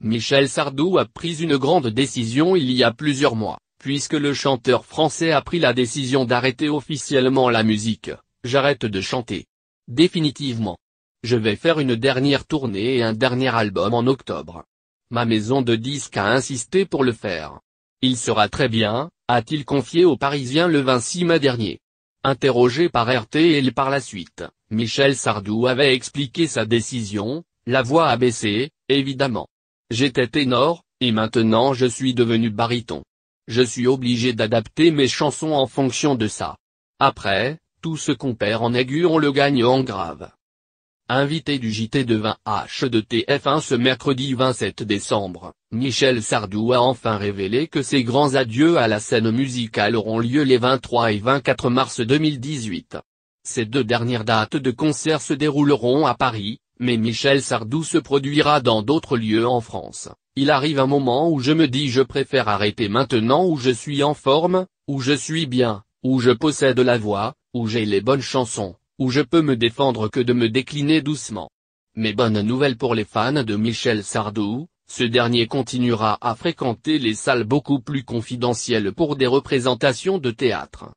Michel Sardou a pris une grande décision il y a plusieurs mois, puisque le chanteur français a pris la décision d'arrêter officiellement la musique, j'arrête de chanter. Définitivement. Je vais faire une dernière tournée et un dernier album en octobre. Ma maison de disques a insisté pour le faire. Il sera très bien, a-t-il confié aux Parisiens le 26 mai dernier. Interrogé par RTL par la suite, Michel Sardou avait expliqué sa décision, la voix baissé, évidemment. J'étais ténor, et maintenant je suis devenu baryton. Je suis obligé d'adapter mes chansons en fonction de ça. Après, tout ce qu'on perd en aigu on le gagne en grave. Invité du JT de 20H de TF1 ce mercredi 27 décembre, Michel Sardou a enfin révélé que ses grands adieux à la scène musicale auront lieu les 23 et 24 mars 2018. Ces deux dernières dates de concert se dérouleront à Paris, mais Michel Sardou se produira dans d'autres lieux en France. Il arrive un moment où je me dis je préfère arrêter maintenant où je suis en forme, où je suis bien, où je possède la voix, où j'ai les bonnes chansons, où je peux me défendre que de me décliner doucement. Mais bonne nouvelle pour les fans de Michel Sardou, ce dernier continuera à fréquenter les salles beaucoup plus confidentielles pour des représentations de théâtre.